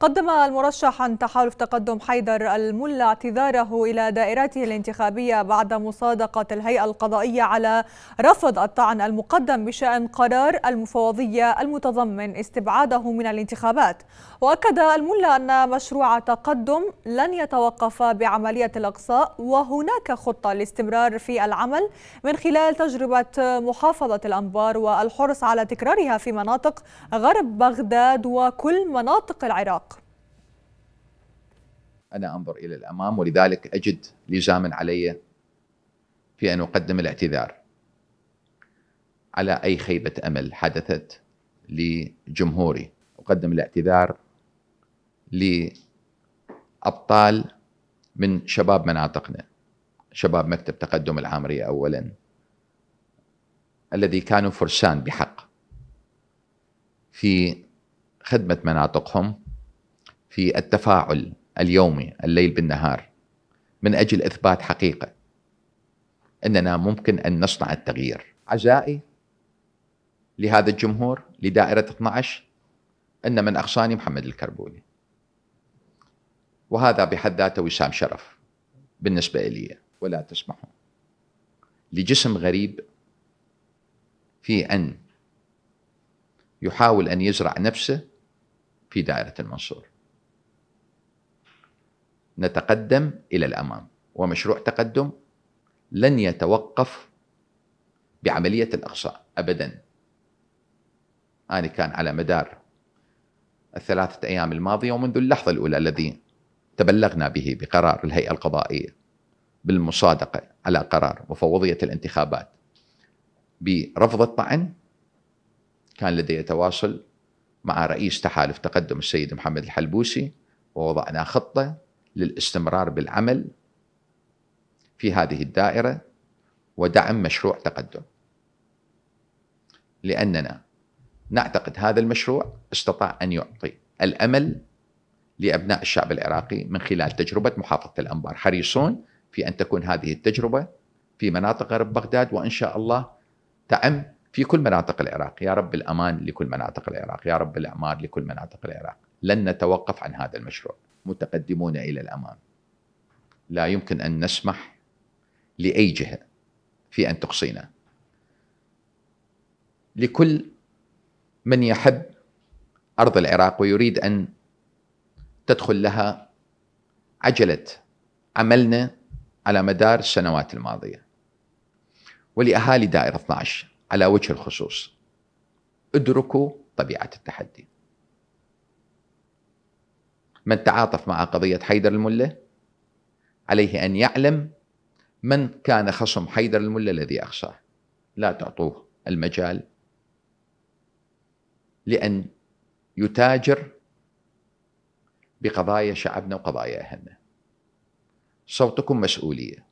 قدم المرشح عن تحالف تقدم حيدر الملا اعتذاره إلى دائرته الانتخابية بعد مصادقة الهيئة القضائية على رفض الطعن المقدم بشأن قرار المفوضية المتضمن استبعاده من الانتخابات وأكد الملا أن مشروع تقدم لن يتوقف بعملية الإقصاء وهناك خطة لاستمرار في العمل من خلال تجربة محافظة الأنبار والحرص على تكرارها في مناطق غرب بغداد وكل مناطق العراق انا انظر الى الامام ولذلك اجد لزاما علي في ان اقدم الاعتذار على اي خيبه امل حدثت لجمهوري اقدم الاعتذار لابطال من شباب مناطقنا شباب مكتب تقدم العامريه اولا الذي كانوا فرسان بحق في خدمه مناطقهم في التفاعل اليومي الليل بالنهار من اجل اثبات حقيقه اننا ممكن ان نصنع التغيير. عزائي لهذا الجمهور لدائره 12 ان من اغصاني محمد الكربوني وهذا بحد ذاته وسام شرف بالنسبه لي ولا تسمحوا لجسم غريب في ان يحاول ان يزرع نفسه في دائره المنصور. نتقدم الى الامام ومشروع تقدم لن يتوقف بعمليه الاقصاء ابدا انا كان على مدار الثلاثه ايام الماضيه ومنذ اللحظه الاولى الذي تبلغنا به بقرار الهيئه القضائيه بالمصادقه على قرار مفوضيه الانتخابات برفض الطعن كان لدي تواصل مع رئيس تحالف تقدم السيد محمد الحلبوسي ووضعنا خطه للاستمرار بالعمل في هذه الدائرة ودعم مشروع تقدم لأننا نعتقد هذا المشروع استطاع أن يعطي الأمل لأبناء الشعب العراقي من خلال تجربة محافظة الأنبار حريصون في أن تكون هذه التجربة في مناطق غرب بغداد وإن شاء الله تعم في كل مناطق العراق يا رب الأمان لكل مناطق العراق يا رب الأعمار لكل مناطق العراق لن نتوقف عن هذا المشروع متقدمون الى الامام لا يمكن ان نسمح لاي جهه في ان تقصينا لكل من يحب ارض العراق ويريد ان تدخل لها عجله عملنا على مدار السنوات الماضيه ولاهالي دائره 12 على وجه الخصوص ادركوا طبيعه التحدي من تعاطف مع قضية حيدر الملة عليه أن يعلم من كان خصم حيدر الملة الذي أخشاه لا تعطوه المجال لأن يتاجر بقضايا شعبنا وقضايا أهلنا صوتكم مسؤولية